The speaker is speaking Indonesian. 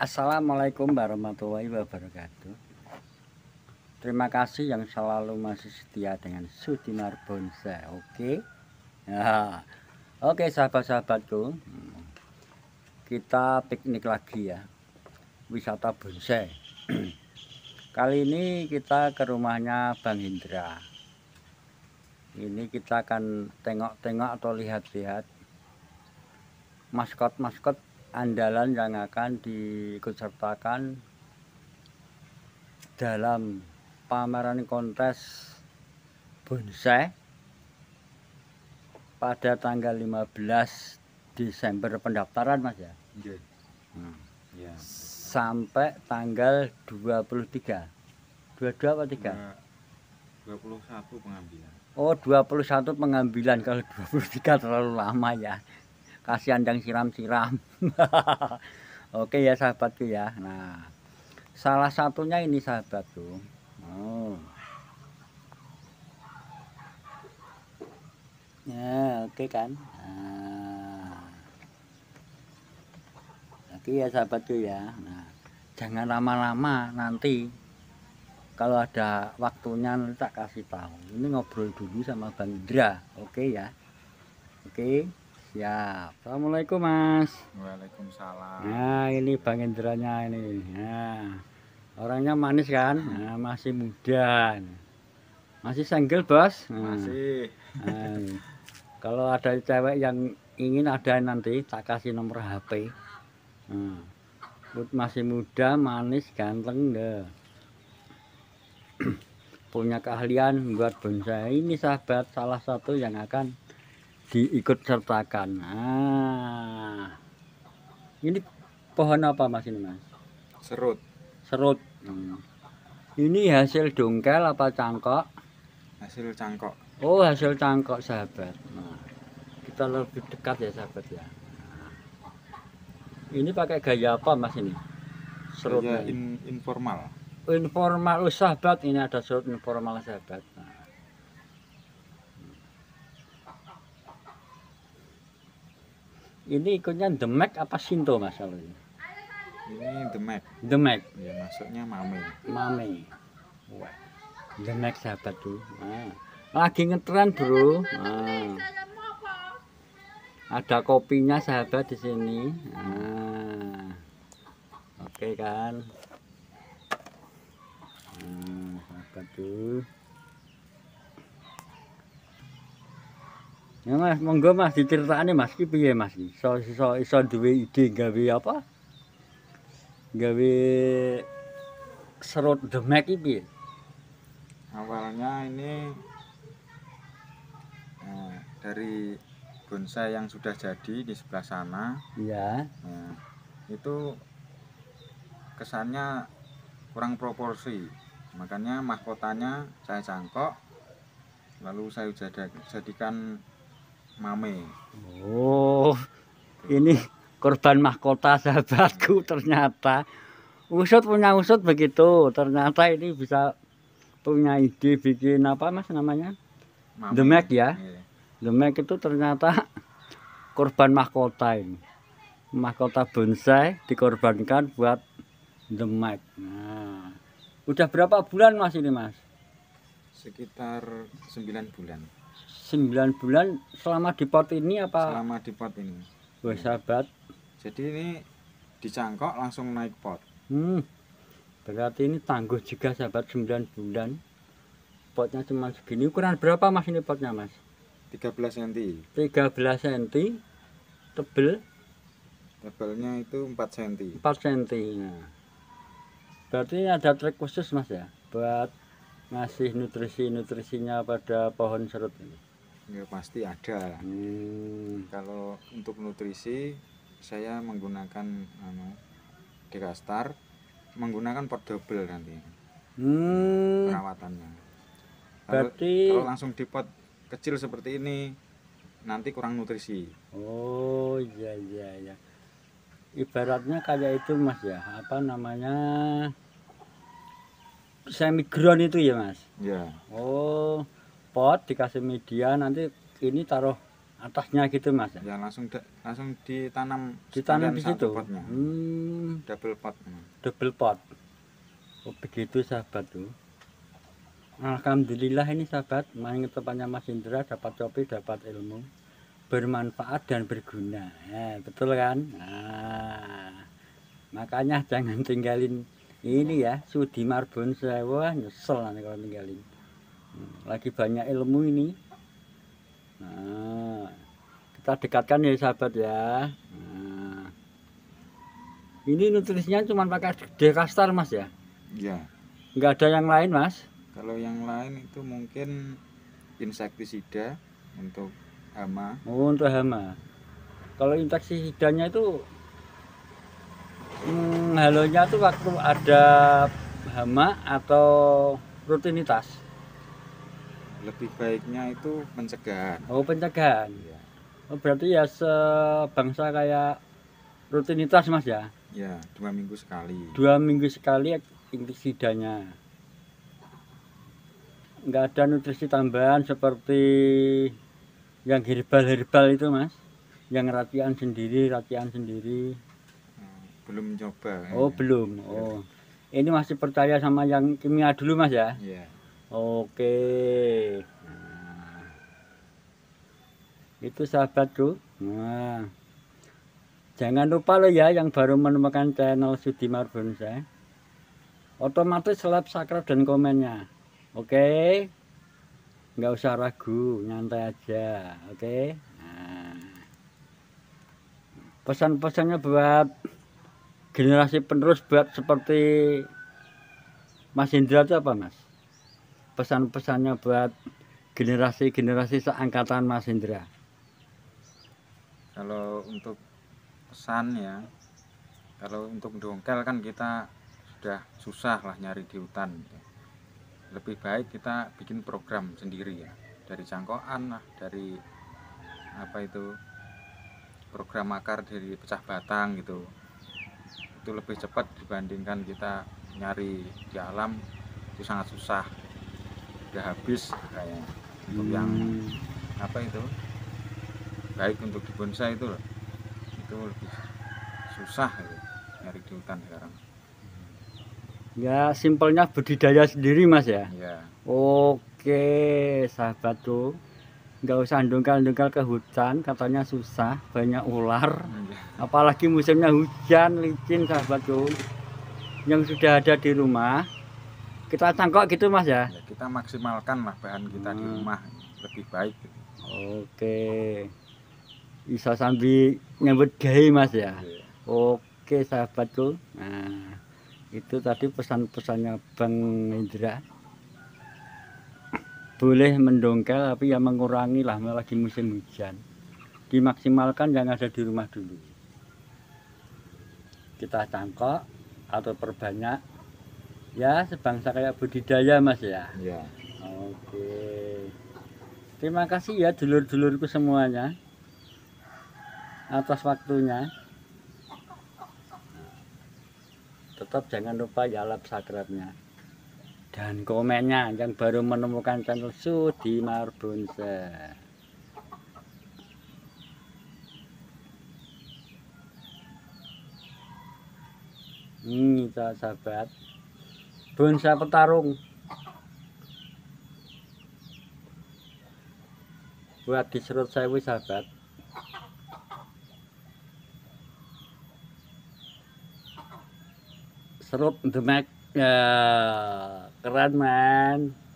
Assalamualaikum warahmatullahi wabarakatuh Terima kasih yang selalu masih setia dengan Sudimar Bonsai Oke ya. Oke sahabat-sahabatku Kita piknik lagi ya Wisata bonsai Kali ini kita ke rumahnya Bang Hindra Ini kita akan tengok-tengok atau lihat-lihat Maskot-maskot andalan yang akan diikutsertakan dalam pameran kontes bonsai pada tanggal 15 Desember pendaftaran Mas ya. Yeah. Hmm. Yeah. Sampai tanggal 23. 22 apa 3? 21 pengambilan. Oh, 21 pengambilan kalau 23 terlalu lama ya kasih andang siram-siram oke ya sahabatku ya nah salah satunya ini sahabatku oh. ya oke kan nah. oke ya sahabatku ya nah jangan lama-lama nanti kalau ada waktunya nanti tak kasih tahu ini ngobrol dulu sama Bang Indra oke okay ya oke okay. Siap. Assalamualaikum Mas. Waalaikumsalam. Nah ini Bang Indranya ini. Nah, orangnya manis kan? Nah, masih muda. Masih single bos? Nah. Masih. Nah, kalau ada cewek yang ingin ada nanti tak kasih nomor HP. Nah, masih muda, manis, ganteng deh. Punya keahlian buat bonsai ini sahabat salah satu yang akan diikut sertakan. Nah, ini pohon apa mas ini mas? Serut. Serut. Hmm. Ini hasil dongkel apa cangkok? Hasil cangkok. Oh hasil cangkok sahabat. Nah, kita lebih dekat ya sahabat ya. Nah. Ini pakai gaya apa mas ini? serut Gaya in informal. Informal oh, sahabat ini ada serut informal sahabat. Nah. ini ikutnya The Mac apa Sinto mas kalau ini? Ini The Mac. The Mac. Ya masuknya Mame. Mame. Wah. The Mac sahabat tuh. Nah. Lagi ngetren bro. Nah. Ada kopinya sahabat di sini. Nah. Oke kan. Nah, sahabat tuh. Ya Mas, monggo Mas diceritani Mas ki piye Mas ki? Iso iso iso duwe ide gawe apa? Gawe serut demek ki piye? Awalnya ini nah, dari bonsai yang sudah jadi di sebelah sana. Iya. Nah, itu kesannya kurang proporsi. Makanya mahkotanya saya cangkok lalu saya jadikan Mame. Oh, ini korban mahkota sahabatku ternyata. Usut punya usut begitu. Ternyata ini bisa punya ide bikin apa mas namanya? Mame. mac ya. Yeah. Iya. mac itu ternyata korban mahkota ini. Mahkota bonsai dikorbankan buat demek. Nah, udah berapa bulan mas ini mas? Sekitar 9 bulan. 9 bulan selama di pot ini apa? Selama di pot ini. Wah, sahabat. Jadi ini dicangkok langsung naik pot. Hmm. Berarti ini tangguh juga sahabat 9 bulan. Potnya cuma segini. Ukuran berapa Mas ini potnya, Mas? 13 cm. 13 cm. Tebel. Tebelnya itu 4 cm. 4 cm. Nah. Berarti ada trik khusus Mas ya buat ngasih nutrisi-nutrisinya pada pohon serut ini? ya pasti ada hmm. kalau untuk nutrisi saya menggunakan anu dekastar menggunakan portable nanti hmm. perawatannya kalau, Berarti... kalau langsung di pot kecil seperti ini nanti kurang nutrisi oh iya iya iya ibaratnya kayak itu mas ya apa namanya semi ground itu ya mas ya oh pot dikasih media nanti ini taruh atasnya gitu mas ya langsung langsung ditanam ditanam di situ potnya. Hmm. double pot double pot oh, begitu sahabat tuh Alhamdulillah ini sahabat main ke tempatnya Mas Indra dapat copi dapat ilmu bermanfaat dan berguna eh, betul kan nah, makanya jangan tinggalin ini ya Sudi Marbun Sewa nyesel nanti kalau tinggalin lagi banyak ilmu ini nah, kita dekatkan ya sahabat ya nah, ini nutrisinya cuma pakai dekastar mas ya ya nggak ada yang lain mas kalau yang lain itu mungkin insektisida untuk hama oh, untuk hama kalau insektisidanya itu hmm, halonya itu waktu ada hama atau rutinitas lebih baiknya itu pencegahan oh pencegahan ya. oh, berarti ya sebangsa kayak rutinitas mas ya ya dua minggu sekali dua minggu sekali intisidanya Enggak ada nutrisi tambahan seperti yang herbal-herbal itu mas yang racian sendiri racian sendiri hmm, belum coba oh ya. belum iya. oh ini masih percaya sama yang kimia dulu mas ya ya. Oke. Nah. Itu sahabatku. Nah. Jangan lupa lo ya yang baru menemukan channel Sudimar Bonsai. Otomatis selap subscribe dan komennya. Oke. Nggak usah ragu, nyantai aja. Oke. Nah. Pesan-pesannya buat generasi penerus buat seperti Mas Indra itu apa, Mas? pesan-pesannya buat generasi-generasi seangkatan Mas Indra? Kalau untuk pesan ya, kalau untuk dongkel kan kita sudah susah lah nyari di hutan. Lebih baik kita bikin program sendiri ya, dari cangkokan lah, dari apa itu program akar dari pecah batang gitu itu lebih cepat dibandingkan kita nyari di alam itu sangat susah sudah habis hmm. untuk yang hmm. apa itu baik untuk di bonsai itu loh itu lebih susah ya nyari di hutan sekarang ya simpelnya budidaya sendiri mas ya, ya. oke sahabat tuh nggak usah dongkal-dongkal ke hutan katanya susah banyak ular iya. apalagi musimnya hujan licin sahabatku yang sudah ada di rumah kita cangkok gitu mas ya, ya kita maksimalkan lah bahan kita hmm. di rumah lebih baik oke bisa sambil nyambut gay mas ya yeah. oke sahabatku nah itu tadi pesan-pesannya Bang Indra boleh mendongkel tapi ya mengurangi lah lagi musim hujan dimaksimalkan yang ada di rumah dulu kita cangkok atau perbanyak ya sebangsa kayak budidaya mas ya. ya. Oke. Terima kasih ya dulur-dulurku semuanya atas waktunya. Tetap jangan lupa ya subscribe-nya dan komennya yang baru menemukan channel Sudi Marbunse. Ini hmm, sahabat. bonsai petarung buat diserut sewu sahabat serut demek ya keren man